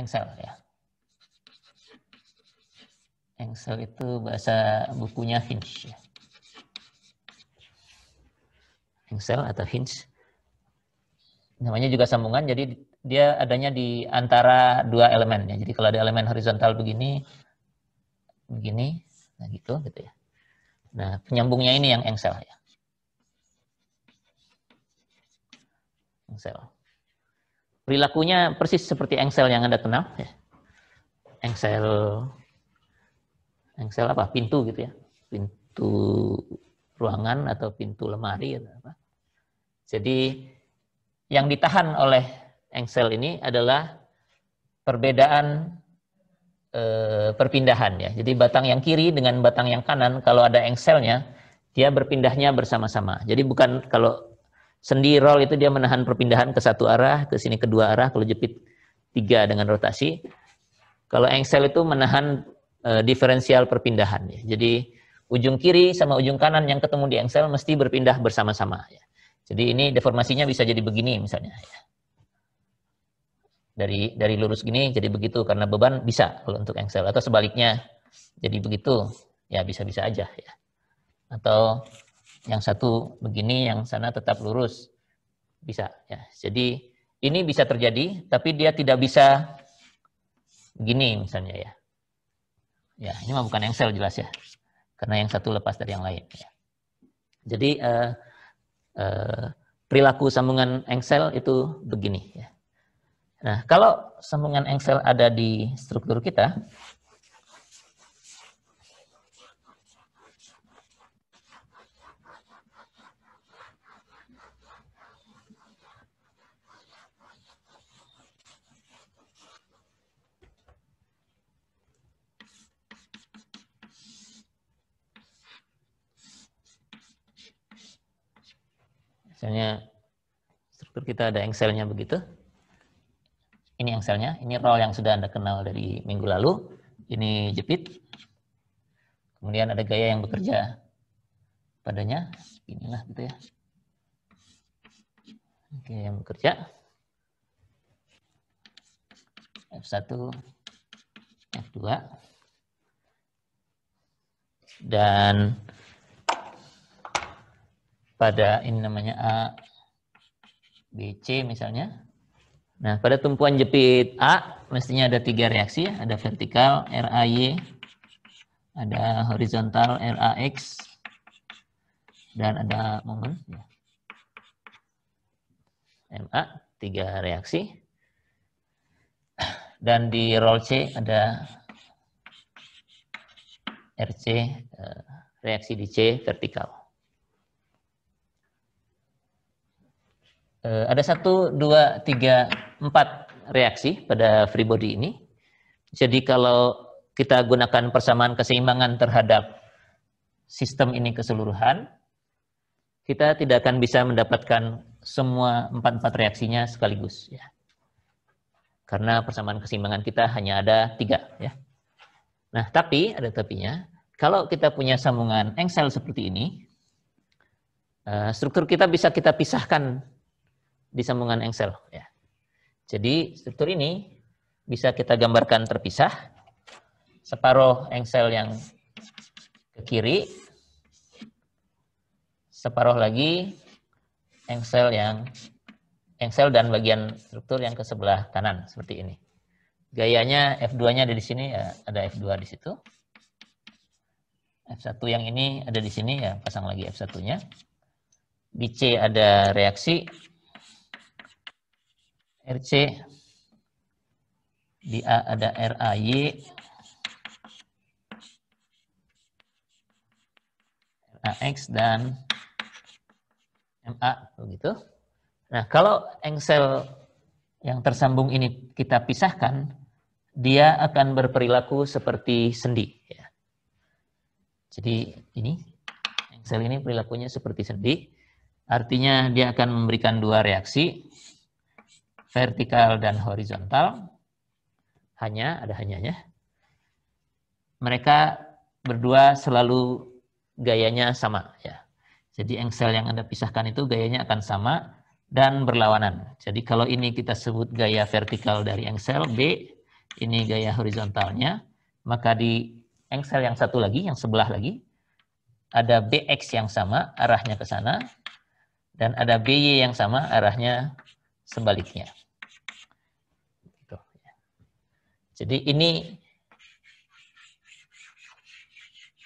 engsel ya. Engsel itu bahasa bukunya Hinch. Ya. Engsel atau Hinch. Namanya juga sambungan, jadi dia adanya di antara dua elemen. Ya. Jadi kalau ada elemen horizontal begini, begini, nah gitu, gitu ya. Nah, penyambungnya ini yang engsel ya. Engsel perilakunya persis seperti engsel yang Anda kenal. Ya. Engsel, engsel apa? Pintu gitu ya. Pintu ruangan atau pintu lemari atau apa. Jadi yang ditahan oleh engsel ini adalah perbedaan e, perpindahan ya. Jadi batang yang kiri dengan batang yang kanan kalau ada engselnya dia berpindahnya bersama-sama. Jadi bukan kalau Sendi roll itu dia menahan perpindahan ke satu arah, ke sini kedua arah, kalau jepit tiga dengan rotasi. Kalau engsel itu menahan e, diferensial perpindahan. Ya. Jadi ujung kiri sama ujung kanan yang ketemu di engsel mesti berpindah bersama-sama. Ya. Jadi ini deformasinya bisa jadi begini misalnya. Ya. Dari dari lurus gini jadi begitu karena beban bisa kalau untuk engsel atau sebaliknya jadi begitu ya bisa-bisa aja ya. Atau yang satu begini, yang sana tetap lurus. Bisa. Ya. Jadi ini bisa terjadi, tapi dia tidak bisa begini misalnya ya. Ya, ini mah bukan engsel jelas ya. Karena yang satu lepas dari yang lain. Ya. Jadi eh, eh, perilaku sambungan engsel itu begini. Ya. Nah, kalau sambungan engsel ada di struktur kita, Misalnya struktur kita ada engselnya begitu. Ini engselnya, ini roll yang sudah Anda kenal dari minggu lalu. Ini jepit. Kemudian ada gaya yang bekerja padanya. Inilah gitu ya. oke yang bekerja. F1, F2. Dan pada ini namanya A, B, C misalnya. Nah, pada tumpuan jepit A mestinya ada tiga reaksi, ya. ada vertikal RAY, ada horizontal RAX, dan ada momen. Ya. MA, tiga reaksi. Dan di roll C ada RC, eh, reaksi di C vertikal. uh, ada satu, dua, tiga, empat reaksi pada free body ini. Jadi kalau kita gunakan persamaan keseimbangan terhadap sistem ini keseluruhan, kita tidak akan bisa mendapatkan semua empat-empat reaksinya sekaligus. Ya. Karena persamaan keseimbangan kita hanya ada tiga. Ya. Nah, tapi, ada tapinya, kalau kita punya sambungan engsel seperti ini, eh, struktur kita bisa kita pisahkan di sambungan engsel. Ya. Jadi struktur ini bisa kita gambarkan terpisah. Separuh engsel yang ke kiri, separuh lagi engsel yang engsel dan bagian struktur yang ke sebelah kanan seperti ini. Gayanya F2-nya ada di sini, ya, ada F2 di situ. F1 yang ini ada di sini, ya pasang lagi F1-nya. Di ada reaksi, RC di A ada RAY RX dan MA begitu. Nah, kalau engsel yang tersambung ini kita pisahkan, dia akan berperilaku seperti sendi. Ya. Jadi ini, engsel ini perilakunya seperti sendi. Artinya dia akan memberikan dua reaksi vertikal dan horizontal. Hanya, ada hanyanya. Mereka berdua selalu gayanya sama. ya. Jadi engsel yang Anda pisahkan itu gayanya akan sama dan berlawanan. Jadi kalau ini kita sebut gaya vertikal dari engsel B, ini gaya horizontalnya, maka di engsel yang satu lagi, yang sebelah lagi, ada BX yang sama, arahnya ke sana, dan ada BY yang sama, arahnya sebaliknya. Gitu. Jadi ini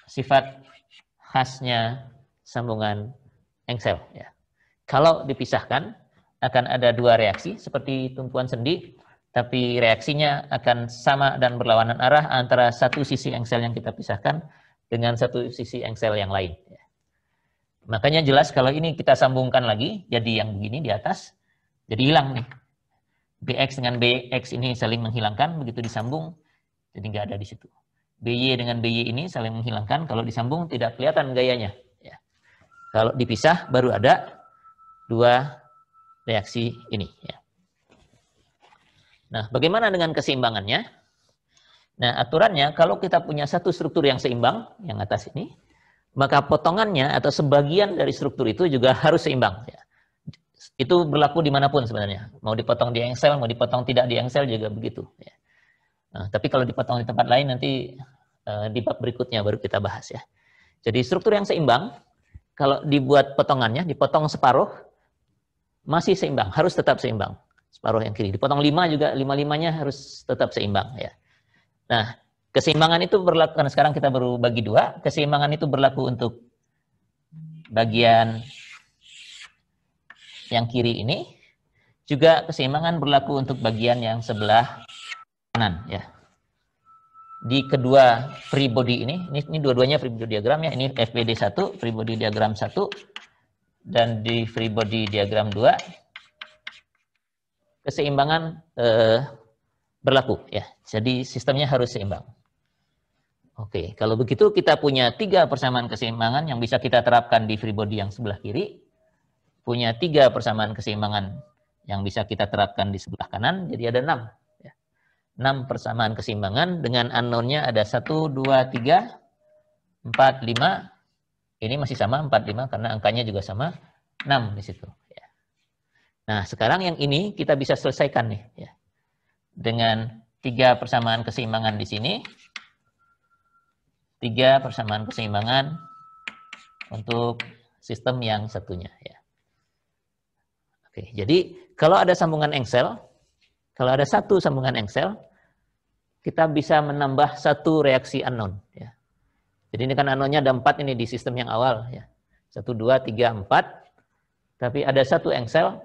sifat khasnya sambungan engsel. Ya. Kalau dipisahkan akan ada dua reaksi seperti tumpuan sendi, tapi reaksinya akan sama dan berlawanan arah antara satu sisi engsel yang kita pisahkan dengan satu sisi engsel yang lain. Ya. Makanya jelas kalau ini kita sambungkan lagi, jadi yang begini di atas, jadi hilang nih. BX dengan BX ini saling menghilangkan, begitu disambung, jadi nggak ada di situ. BY dengan BY ini saling menghilangkan, kalau disambung tidak kelihatan gayanya. Ya. Kalau dipisah baru ada dua reaksi ini. Ya. Nah, bagaimana dengan keseimbangannya? Nah, aturannya kalau kita punya satu struktur yang seimbang, yang atas ini, maka potongannya atau sebagian dari struktur itu juga harus seimbang. Ya itu berlaku dimanapun sebenarnya. Mau dipotong di engsel, mau dipotong tidak di engsel juga begitu. Ya. Nah, tapi kalau dipotong di tempat lain nanti uh, di bab berikutnya baru kita bahas ya. Jadi struktur yang seimbang, kalau dibuat potongannya, dipotong separuh, masih seimbang, harus tetap seimbang. Separuh yang kiri. Dipotong lima juga, lima-limanya harus tetap seimbang ya. Nah, keseimbangan itu berlaku, karena sekarang kita baru bagi dua, keseimbangan itu berlaku untuk bagian yang kiri ini. Juga keseimbangan berlaku untuk bagian yang sebelah kanan ya. Di kedua free body ini, ini, ini dua-duanya free body diagram ya. Ini FBD 1, free body diagram 1 dan di free body diagram 2 keseimbangan eh, berlaku ya. Jadi sistemnya harus seimbang. Oke, kalau begitu kita punya tiga persamaan keseimbangan yang bisa kita terapkan di free body yang sebelah kiri punya tiga persamaan keseimbangan yang bisa kita terapkan di sebelah kanan, jadi ada enam. Ya. Enam persamaan keseimbangan dengan unknownnya ada satu, dua, tiga, empat, lima. Ini masih sama empat, lima karena angkanya juga sama enam di situ. Ya. Nah sekarang yang ini kita bisa selesaikan nih ya. dengan tiga persamaan keseimbangan di sini, tiga persamaan keseimbangan untuk sistem yang satunya ya. Oke, jadi kalau ada sambungan engsel, kalau ada satu sambungan engsel, kita bisa menambah satu reaksi anon. Ya. Jadi ini kan anonnya ada empat ini di sistem yang awal. Ya. Satu, dua, tiga, empat. Tapi ada satu engsel,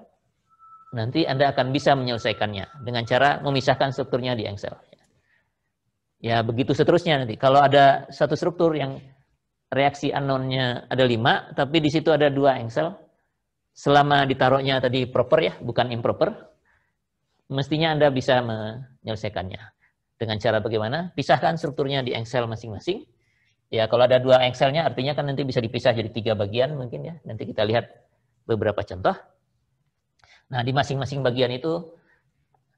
nanti Anda akan bisa menyelesaikannya dengan cara memisahkan strukturnya di engsel. Ya, ya begitu seterusnya nanti. Kalau ada satu struktur yang reaksi anonnya ada lima, tapi di situ ada dua engsel, selama ditaruhnya tadi proper ya, bukan improper, mestinya Anda bisa menyelesaikannya. Dengan cara bagaimana? Pisahkan strukturnya di Excel masing-masing. Ya, kalau ada dua Excel-nya artinya kan nanti bisa dipisah jadi tiga bagian mungkin ya. Nanti kita lihat beberapa contoh. Nah, di masing-masing bagian itu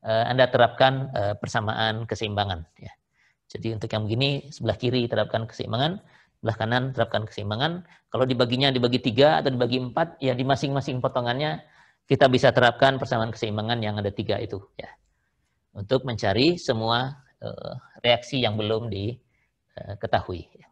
eh, Anda terapkan eh, persamaan keseimbangan. Ya. Jadi untuk yang begini, sebelah kiri terapkan keseimbangan, belah kanan terapkan keseimbangan. Kalau dibaginya dibagi tiga atau dibagi empat, ya di masing-masing potongannya kita bisa terapkan persamaan keseimbangan yang ada tiga itu ya untuk mencari semua uh, reaksi yang belum diketahui. Uh,